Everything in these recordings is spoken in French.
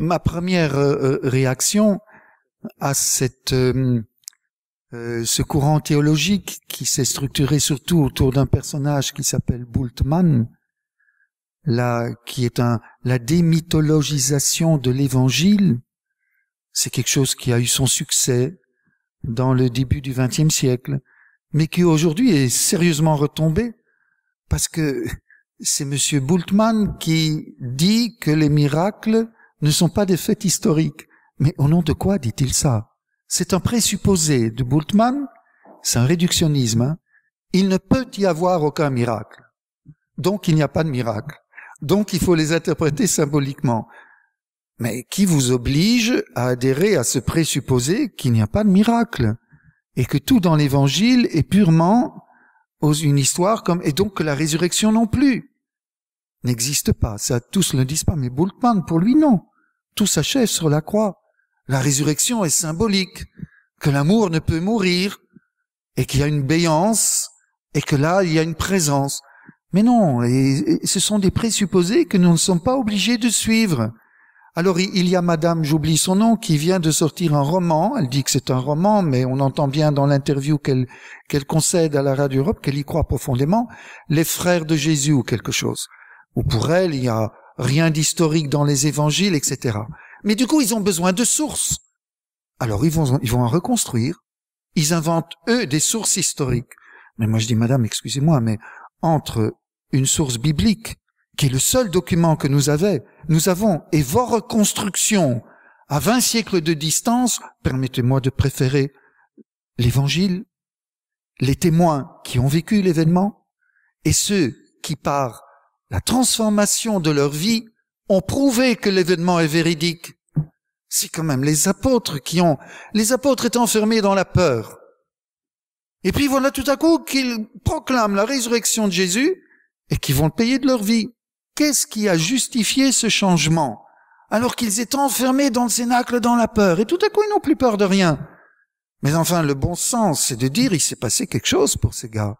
ma première euh, euh, réaction à cette euh, ce courant théologique qui s'est structuré surtout autour d'un personnage qui s'appelle Bultmann, là qui est un la démythologisation de l'Évangile, c'est quelque chose qui a eu son succès dans le début du XXe siècle, mais qui aujourd'hui est sérieusement retombé parce que c'est Monsieur Bultmann qui dit que les miracles ne sont pas des faits historiques. Mais au nom de quoi dit-il ça C'est un présupposé de Bultmann, c'est un réductionnisme. Hein. il ne peut y avoir aucun miracle. Donc il n'y a pas de miracle. Donc il faut les interpréter symboliquement. Mais qui vous oblige à adhérer à ce présupposé qu'il n'y a pas de miracle et que tout dans l'évangile est purement une histoire comme, et donc que la résurrection non plus n'existe pas. Ça, tous le disent pas, mais Bultmann, pour lui, non. Tout s'achève sur la croix. La résurrection est symbolique, que l'amour ne peut mourir, et qu'il y a une béance, et que là, il y a une présence. Mais non, et, ce sont des présupposés que nous ne sommes pas obligés de suivre. Alors il y a Madame, j'oublie son nom, qui vient de sortir un roman. Elle dit que c'est un roman, mais on entend bien dans l'interview qu'elle qu'elle concède à la Radio Europe qu'elle y croit profondément. Les frères de Jésus ou quelque chose. Ou pour elle, il y a rien d'historique dans les évangiles, etc. Mais du coup, ils ont besoin de sources. Alors ils vont, ils vont en reconstruire. Ils inventent, eux, des sources historiques. Mais moi je dis, madame, excusez-moi, mais entre une source biblique, qui est le seul document que nous avons, nous avons, et vos reconstructions, à 20 siècles de distance, permettez-moi de préférer l'évangile, les témoins qui ont vécu l'événement, et ceux qui, partent la transformation de leur vie ont prouvé que l'événement est véridique. C'est quand même les apôtres qui ont, les apôtres étaient enfermés dans la peur. Et puis voilà tout à coup qu'ils proclament la résurrection de Jésus et qu'ils vont le payer de leur vie. Qu'est-ce qui a justifié ce changement? Alors qu'ils étaient enfermés dans le cénacle, dans la peur. Et tout à coup, ils n'ont plus peur de rien. Mais enfin, le bon sens, c'est de dire, il s'est passé quelque chose pour ces gars.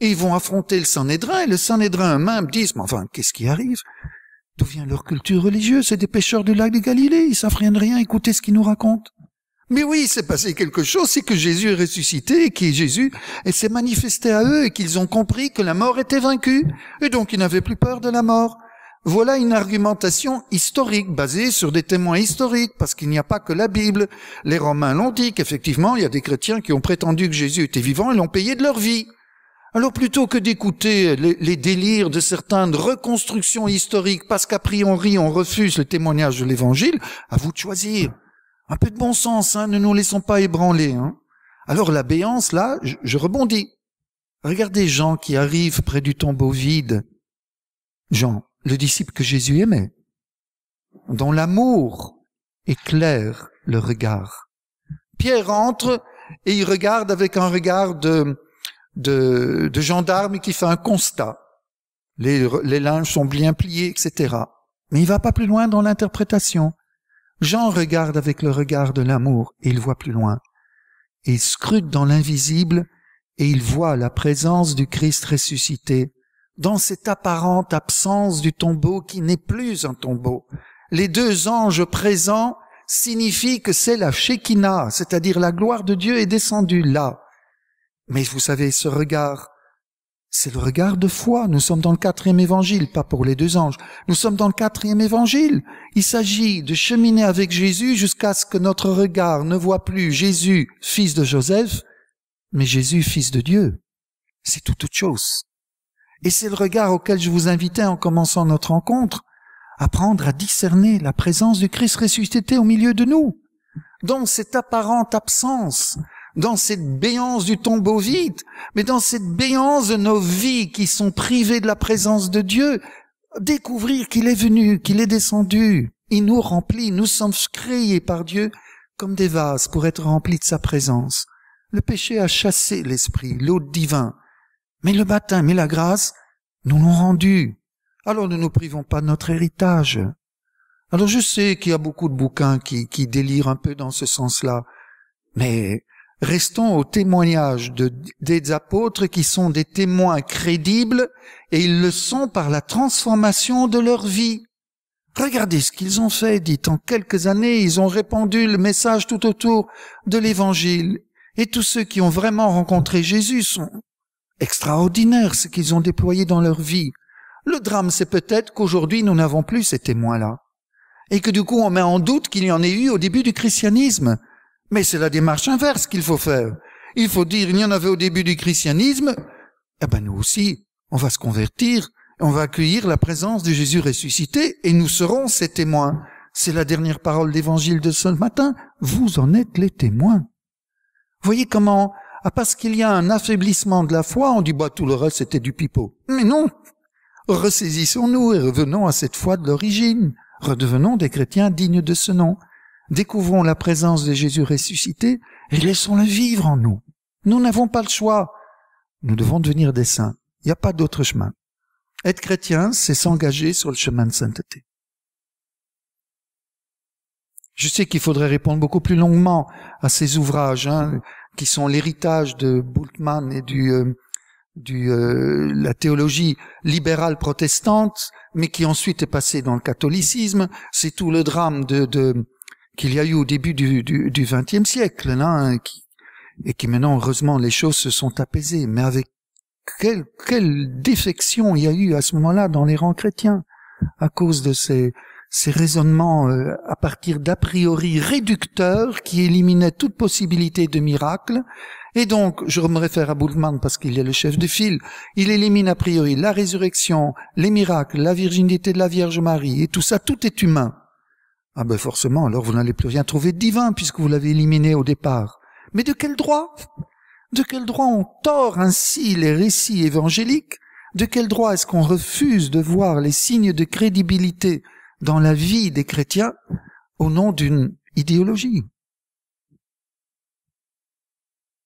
Et ils vont affronter le Sanhédrin, et le Sanhédrin même disent, mais enfin, qu'est-ce qui arrive D'où vient leur culture religieuse C'est des pêcheurs du lac de Galilée, ils savent rien de rien, écoutez ce qu'ils nous racontent. Mais oui, il s'est passé quelque chose, c'est que Jésus est ressuscité et est Jésus s'est manifesté à eux et qu'ils ont compris que la mort était vaincue. Et donc ils n'avaient plus peur de la mort. Voilà une argumentation historique, basée sur des témoins historiques, parce qu'il n'y a pas que la Bible. Les Romains l'ont dit qu'effectivement, il y a des chrétiens qui ont prétendu que Jésus était vivant et l'ont payé de leur vie. Alors plutôt que d'écouter les, délires de certaines reconstructions historiques, parce qu'a priori on refuse le témoignage de l'Évangile, à vous de choisir. Un peu de bon sens, hein, ne nous laissons pas ébranler. Hein. Alors la béance, là, je, rebondis. Regardez Jean qui arrive près du tombeau vide. Jean, le disciple que Jésus aimait, dont l'amour éclaire le regard. Pierre entre et il regarde avec un regard de, de, de gendarme qui fait un constat. Les, les linges sont bien pliés, etc. Mais il va pas plus loin dans l'interprétation. Jean regarde avec le regard de l'amour et il voit plus loin. il scrute dans l'invisible et il voit la présence du Christ ressuscité dans cette apparente absence du tombeau qui n'est plus un tombeau. Les deux anges présents signifient que c'est la Shekinah, c'est-à-dire la gloire de Dieu est descendue là. Mais vous savez, ce regard, c'est le regard de foi. Nous sommes dans le quatrième évangile, pas pour les deux anges. Nous sommes dans le quatrième évangile. Il s'agit de cheminer avec Jésus jusqu'à ce que notre regard ne voit plus Jésus, fils de Joseph, mais Jésus, fils de Dieu. C'est toute autre chose. Et c'est le regard auquel je vous invitais en commençant notre rencontre, apprendre à discerner la présence du Christ ressuscité au milieu de nous. Donc cette apparente absence, dans cette béance du tombeau vide, mais dans cette béance de nos vies qui sont privées de la présence de Dieu, découvrir qu'il est venu, qu'il est descendu, il nous remplit, nous sommes créés par Dieu comme des vases pour être remplis de sa présence. Le péché a chassé l'esprit, l'hôte divin, mais le matin, mais la grâce, nous l'ont rendu. Alors ne nous privons pas de notre héritage. Alors je sais qu'il y a beaucoup de bouquins qui, qui délirent un peu dans ce sens-là, mais Restons au témoignage des apôtres qui sont des témoins crédibles et ils le sont par la transformation de leur vie. Regardez ce qu'ils ont fait, dit en quelques années, ils ont répandu le message tout autour de l'évangile. Et tous ceux qui ont vraiment rencontré Jésus sont extraordinaires ce qu'ils ont déployé dans leur vie. Le drame, c'est peut-être qu'aujourd'hui nous n'avons plus ces témoins-là. Et que du coup on met en doute qu'il y en ait eu au début du christianisme. Mais c'est la démarche inverse qu'il faut faire. Il faut dire, il y en avait au début du christianisme, eh ben nous aussi, on va se convertir, on va accueillir la présence de Jésus ressuscité, et nous serons ses témoins. C'est la dernière parole d'évangile de ce matin. Vous en êtes les témoins. Voyez comment, ah, parce qu'il y a un affaiblissement de la foi, on dit, bah, tout le reste, c'était du pipeau. Mais non! Ressaisissons-nous et revenons à cette foi de l'origine. Redevenons des chrétiens dignes de ce nom découvrons la présence de Jésus ressuscité et laissons-le vivre en nous. Nous n'avons pas le choix. Nous devons devenir des saints. Il n'y a pas d'autre chemin. Être chrétien, c'est s'engager sur le chemin de sainteté. Je sais qu'il faudrait répondre beaucoup plus longuement à ces ouvrages hein, qui sont l'héritage de Bultmann et du, euh, du euh, la théologie libérale protestante, mais qui ensuite est passée dans le catholicisme. C'est tout le drame de, de qu'il y a eu au début du, du, XXe siècle, là, hein, et qui maintenant, heureusement, les choses se sont apaisées. Mais avec quelle, quelle défection il y a eu à ce moment-là dans les rangs chrétiens à cause de ces, ces raisonnements euh, à partir d'a priori réducteurs qui éliminaient toute possibilité de miracle. Et donc, je me réfère à Bultmann parce qu'il est le chef de file, il élimine a priori la résurrection, les miracles, la virginité de la Vierge Marie, et tout ça, tout est humain. Ah ben forcément, alors vous n'allez plus rien trouver divin puisque vous l'avez éliminé au départ. Mais de quel droit De quel droit on tord ainsi les récits évangéliques De quel droit est-ce qu'on refuse de voir les signes de crédibilité dans la vie des chrétiens au nom d'une idéologie